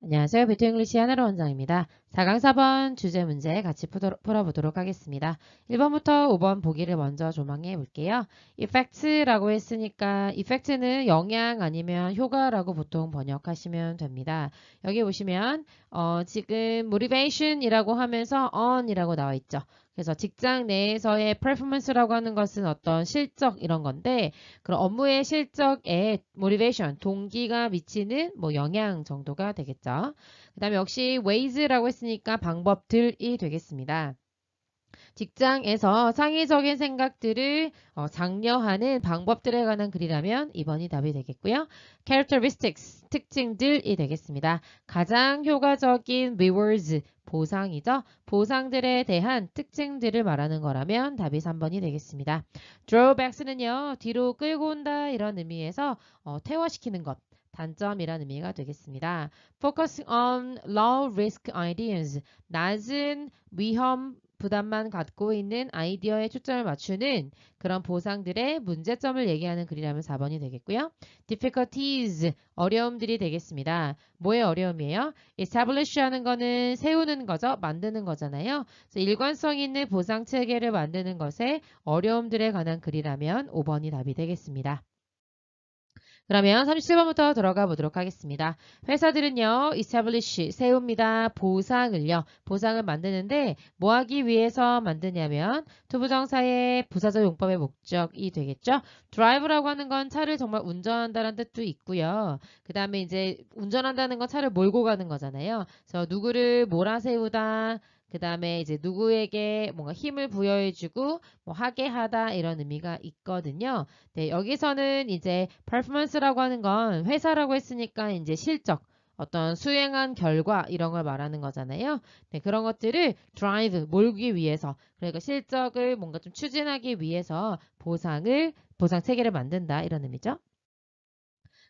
안녕하세요. 비트잉글리시 하나로 원장입니다. 4강 4번 주제 문제 같이 풀어보도록 하겠습니다. 1번부터 5번 보기를 먼저 조망해 볼게요. effect라고 했으니까 effect는 영향 아니면 효과라고 보통 번역하시면 됩니다. 여기 보시면 어, 지금 motivation이라고 하면서 on이라고 나와 있죠. 그래서 직장 내에서의 퍼포먼스라고 하는 것은 어떤 실적 이런 건데 그런 업무의 실적에 모 o 베이션 동기가 미치는 뭐 영향 정도가 되겠죠. 그 다음에 역시 ways라고 했으니까 방법들이 되겠습니다. 직장에서 상위적인 생각들을 어, 장려하는 방법들에 관한 글이라면 이번이 답이 되겠고요. characteristics 특징들이 되겠습니다. 가장 효과적인 rewards, 보상이죠. 보상들에 대한 특징들을 말하는 거라면 답이 3번이 되겠습니다. drawbacks는요. 뒤로 끌고 온다 이런 의미에서 어, 퇴화시키는 것. 단점이라는 의미가 되겠습니다. Focus on low risk ideas. 낮은 위험 부담만 갖고 있는 아이디어에 초점을 맞추는 그런 보상들의 문제점을 얘기하는 글이라면 4번이 되겠고요. difficulties, 어려움들이 되겠습니다. 뭐의 어려움이에요? establish 하는 거는 세우는 거죠. 만드는 거잖아요. 일관성 있는 보상 체계를 만드는 것에 어려움들에 관한 글이라면 5번이 답이 되겠습니다. 그러면 37번부터 들어가 보도록 하겠습니다. 회사들은요. establish, 세웁니다. 보상을요. 보상을 만드는데 뭐 하기 위해서 만드냐면 투부정사의 부사적 용법의 목적이 되겠죠. 드라이브라고 하는 건 차를 정말 운전한다는 뜻도 있고요. 그 다음에 이제 운전한다는 건 차를 몰고 가는 거잖아요. 그래서 누구를 몰아 세우다 그 다음에 이제 누구에게 뭔가 힘을 부여해주고 뭐 하게 하다 이런 의미가 있거든요. 네, 여기서는 이제 performance라고 하는 건 회사라고 했으니까 이제 실적, 어떤 수행한 결과 이런 걸 말하는 거잖아요. 네, 그런 것들을 drive, 몰기 위해서 그리고 그러니까 실적을 뭔가 좀 추진하기 위해서 보상을 보상 체계를 만든다 이런 의미죠.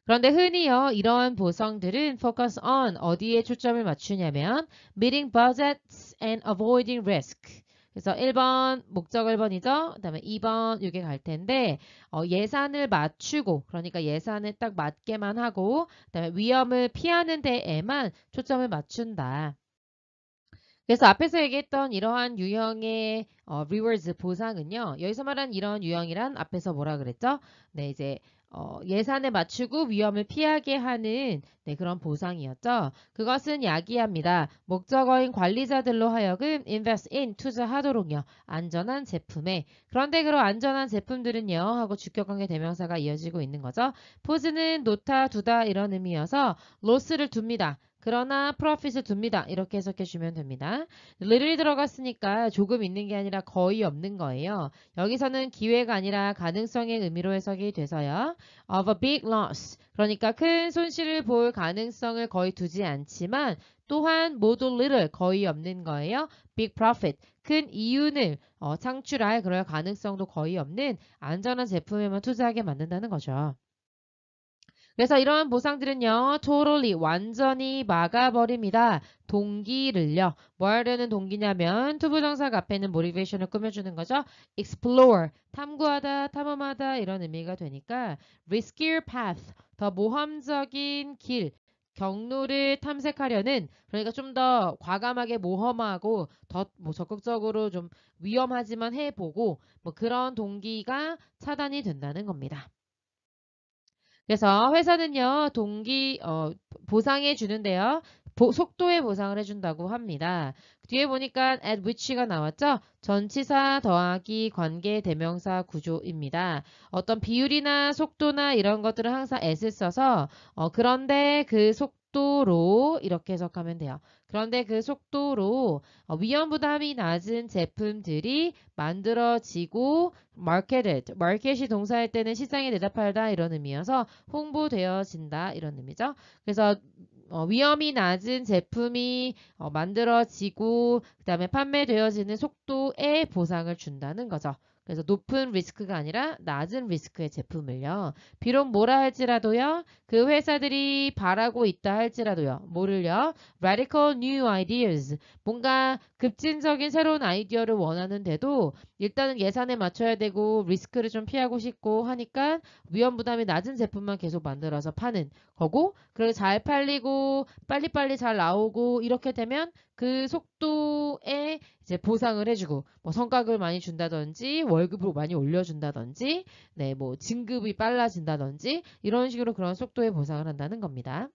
그런데 흔히요 어, 이러한 보성들은 focus on 어디에 초점을 맞추냐면 meeting budgets and avoiding risk 그래서 1번 목적 1번이죠. 그 다음에 2번 이게 갈 텐데 어, 예산을 맞추고 그러니까 예산을 딱 맞게만 하고 그 다음에 위험을 피하는 데에만 초점을 맞춘다. 그래서 앞에서 얘기했던 이러한 유형의 어, rewards 보상은요. 여기서 말한 이런 유형이란 앞에서 뭐라 그랬죠? 네, 이제 어, 예산에 맞추고 위험을 피하게 하는 네, 그런 보상이었죠. 그것은 야기합니다. 목적어인 관리자들로 하여금 invest in 투자하도록요. 안전한 제품에 그런데 그런 안전한 제품들은요 하고 주격관계 대명사가 이어지고 있는 거죠. 포즈는 놓다 두다 이런 의미여서 로스를 둡니다. 그러나 profit을 둡니다. 이렇게 해석해 주면 됩니다. little이 들어갔으니까 조금 있는 게 아니라 거의 없는 거예요. 여기서는 기회가 아니라 가능성의 의미로 해석이 돼서요. of a big loss. 그러니까 큰 손실을 볼 가능성을 거의 두지 않지만 또한 모두 little 거의 없는 거예요. big profit 큰 이윤을 어, 창출할 그럴 가능성도 거의 없는 안전한 제품에만 투자하게 만든다는 거죠. 그래서 이러한 보상들은요. totally 완전히 막아버립니다. 동기를요. 뭐 하려는 동기냐면 투부정사 앞에는 motivation을 꾸며주는 거죠. explore, 탐구하다, 탐험하다 이런 의미가 되니까 riskier path, 더 모험적인 길, 경로를 탐색하려는 그러니까 좀 더 과감하게 모험하고 더뭐 적극적으로 좀 위험하지만 해보고 뭐 그런 동기가 차단이 된다는 겁니다. 그래서 회사는요 동기 어, 보상해 주는데요 보, 속도의 보상을 해준다고 합니다. 뒤에 보니까 at which가 나왔죠? 전치사 더하기 관계 대명사 구조입니다. 어떤 비율이나 속도나 이런 것들을 항상 at을 써서 어, 그런데 그 속, 속도로 이렇게 해석하면 돼요. 그런데 그 속도로 어, 위험 부담이 낮은 제품들이 만들어지고 marketed, market이 동사일 때는 시장에 대답하다 이런 의미여서 홍보되어진다 이런 의미죠. 그래서 어, 위험이 낮은 제품이 어, 만들어지고 그 다음에 판매되어지는 속도에 보상을 준다는 거죠. 그래서 높은 리스크가 아니라 낮은 리스크의 제품을요. 비록 뭐라 할지라도요. 그 회사들이 바라고 있다 할지라도요. 뭐를요? Radical new ideas. 뭔가 급진적인 새로운 아이디어를 원하는데도 일단은 예산에 맞춰야 되고 리스크를 좀 피하고 싶고 하니까 위험 부담이 낮은 제품만 계속 만들어서 파는 거고 그리고 잘 팔리고 빨리빨리 잘 나오고 이렇게 되면 그 속도에 이제 보상을 해주고 뭐 성과급을 많이 준다든지 월급으로 많이 올려준다든지 네 뭐 진급이 빨라진다든지 이런 식으로 그런 속도에 보상을 한다는 겁니다.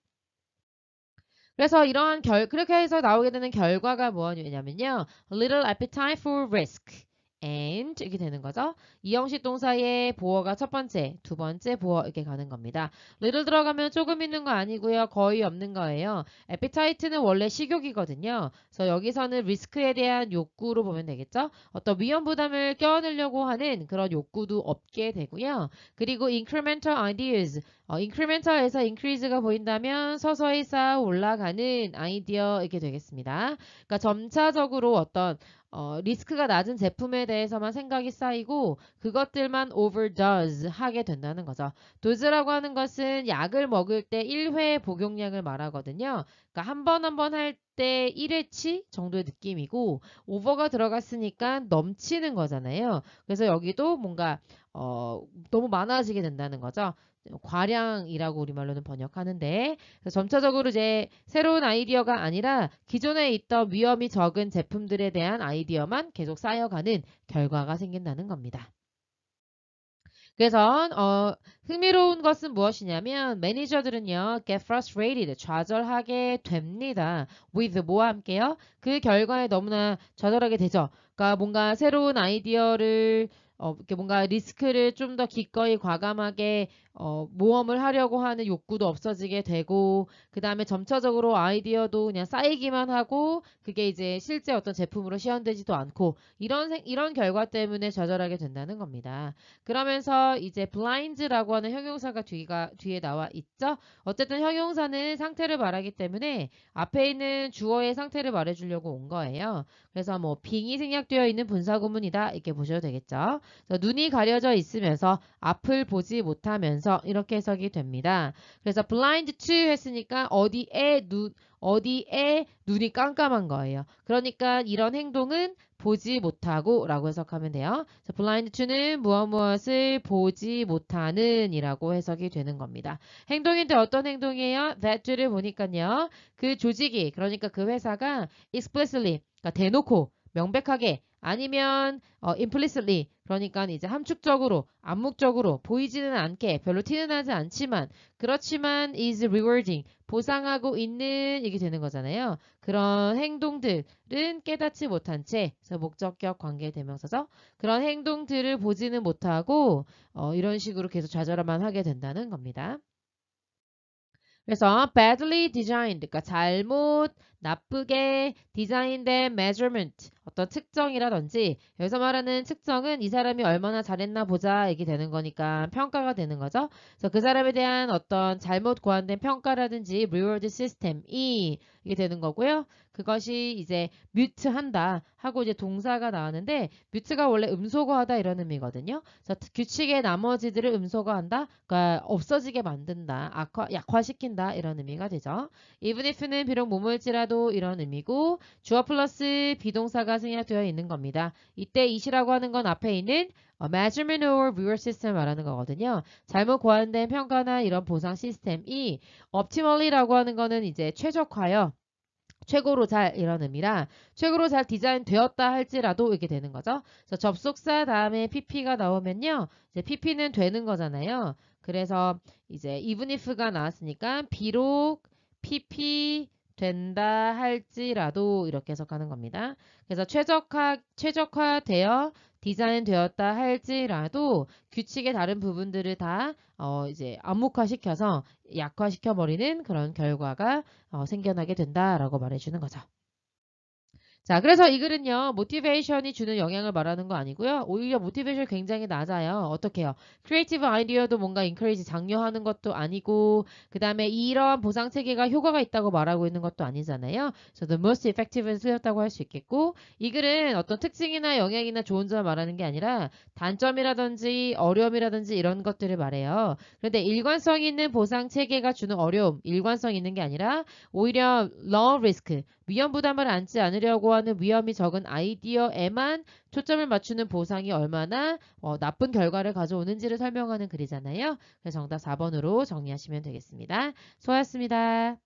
그래서 이러한 결 그렇게 해서 나오게 되는 결과가 뭐냐면요, little appetite for risk. and 이렇게 되는 거죠. 이형식 동사의 보어가 첫 번째, 두 번째 보어 이렇게 가는 겁니다. little 들어가면 조금 있는 거 아니고요. 거의 없는 거예요. appetite는 원래 식욕이거든요. 그래서 여기서는 리스크에 대한 욕구로 보면 되겠죠. 어떤 위험 부담을 껴안으려고 하는 그런 욕구도 없게 되고요. 그리고 incremental ideas, 어, incremental에서 increase가 보인다면 서서히 쌓아 올라가는 아이디어 이렇게 되겠습니다. 그러니까 점차적으로 어떤 어, 리스크가 낮은 제품에 대해서만 생각이 쌓이고 그것들만 overdoes 하게 된다는 거죠. dose라고 하는 것은 약을 먹을 때 1회 복용량을 말하거든요. 그러니까 한 번 한 번 할 때 1회치 정도의 느낌이고 오버가 들어갔으니까 넘치는 거잖아요. 그래서 여기도 뭔가 어, 너무 많아지게 된다는 거죠. 과량이라고 우리말로는 번역하는데 점차적으로 이제 새로운 아이디어가 아니라 기존에 있던 위험이 적은 제품들에 대한 아이디어만 계속 쌓여가는 결과가 생긴다는 겁니다. 그래서 어, 흥미로운 것은 무엇이냐면 매니저들은요 get frustrated 좌절하게 됩니다 with 뭐와 함께요 그 결과에 너무나 좌절하게 되죠 그러니까 뭔가 새로운 아이디어를 어, 이렇게 뭔가 리스크를 좀 더 기꺼이 과감하게 어, 모험을 하려고 하는 욕구도 없어지게 되고 그 다음에 점차적으로 아이디어도 그냥 쌓이기만 하고 그게 이제 실제 어떤 제품으로 시연되지도 않고 이런 이런 결과 때문에 좌절하게 된다는 겁니다. 그러면서 이제 blind라고 하는 형용사가 뒤가 뒤에 나와 있죠. 어쨌든 형용사는 상태를 말하기 때문에 앞에 있는 주어의 상태를 말해주려고 온 거예요. 그래서 뭐 빙이 생략되어 있는 분사구문이다 이렇게 보셔도 되겠죠. 눈이 가려져 있으면서 앞을 보지 못하면서 이렇게 해석이 됩니다. 그래서 blind to 했으니까 어디에 눈 어디에 눈이 깜깜한 거예요. 그러니까 이런 행동은 보지 못하고 라고 해석하면 돼요. 자, blind to는 무엇 무엇을 보지 못하는 이라고 해석이 되는 겁니다. 행동인데 어떤 행동이에요? that to를 보니까요. 그 조직이 그러니까 그 회사가 explicitly 그러니까 대놓고 명백하게 아니면 어, implicitly 그러니까 이제 함축적으로 암묵적으로 보이지는 않게 별로 티는 나지 않지만 그렇지만 is rewarding 보상하고 있는 이게 되는 거잖아요. 그런 행동들은 깨닫지 못한 채 그래서 목적격 관계 대명사죠. 그런 행동들을 보지는 못하고 어, 이런 식으로 계속 좌절만 하게 된다는 겁니다. 그래서 badly designed, 그러니까 잘못 나쁘게 디자인된 measurement 어떤 측정이라든지 여기서 말하는 측정은 이 사람이 얼마나 잘했나 보자 이게 되는 거니까 평가가 되는 거죠. 그래서 그 사람에 대한 어떤 잘못 고안된 평가라든지 reward 시스템이 이게 되는 거고요. 그것이 이제 뮤트한다 하고 이제 동사가 나왔는데 뮤트가 원래 음소거하다 이런 의미거든요. 그래서 규칙의 나머지들을 음소거한다, 그러니까 없어지게 만든다, 악화, 약화시킨다 이런 의미가 되죠. even if는 비록 몸을지라도 있어도 이런 의미고 주어 플러스 비동사가 생략되어 있는 겁니다. 이때 이시라고 하는 건 앞에 있는 어, measurement or reward system 말하는 거거든요. 잘못 고안된 평가나 이런 보상 시스템이 optimally라고 하는 거는 이제 최적화요. 최고로 잘 이런 의미라 최고로 잘 디자인되었다 할지라도 이렇게 되는 거죠. 그래서 접속사 다음에 pp가 나오면요. 이제 pp는 되는 거잖아요. 그래서 이제 even if가 나왔으니까 비록 pp 된다 할지라도 이렇게 해석하는 겁니다. 그래서 최적화, 최적화되어 디자인되었다 할지라도 규칙의 다른 부분들을 다 어, 이제 암묵화시켜서 약화시켜버리는 그런 결과가 어, 생겨나게 된다라고 말해주는 거죠. 자, 그래서 이 글은요, 모티베이션이 주는 영향을 말하는 거 아니고요. 오히려 모티베이션 굉장히 낮아요. 어떻게요? 크리에이티브 아이디어도 뭔가 인크리지 장려하는 것도 아니고, 그 다음에 이러한 보상 체계가 효과가 있다고 말하고 있는 것도 아니잖아요. 저도 서 the most effective는 쓰였다고할 수 있겠고, 이 글은 어떤 특징이나 영향이나 좋은 점을 말하는 게 아니라 단점이라든지 어려움이라든지 이런 것들을 말해요. 그런데 일관성 있는 보상 체계가 주는 어려움, 일관성 있는 게 아니라 오히려 low risk, 위험 부담을 안지 않으려고 제거하는 위험이 적은 아이디어에만 초점을 맞추는 보상이 얼마나 어, 나쁜 결과를 가져오는지를 설명하는 글이잖아요. 그래서 정답 4번으로 정리하시면 되겠습니다. 수고하셨습니다.